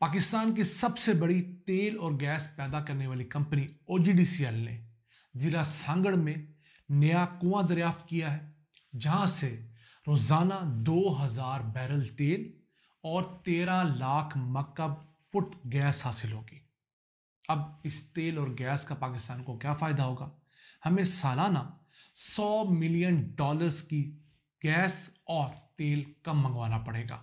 पाकिस्तान की सबसे बड़ी तेल और गैस पैदा करने वाली कंपनी ओ ने ज़िला सांगड़ में नया कुआं दरियाफ्त किया है जहां से रोज़ाना 2000 बैरल तेल और 13 लाख मक्का फुट गैस हासिल होगी अब इस तेल और गैस का पाकिस्तान को क्या फ़ायदा होगा हमें सालाना 100 मिलियन डॉलर्स की गैस और तेल कम मंगवाना पड़ेगा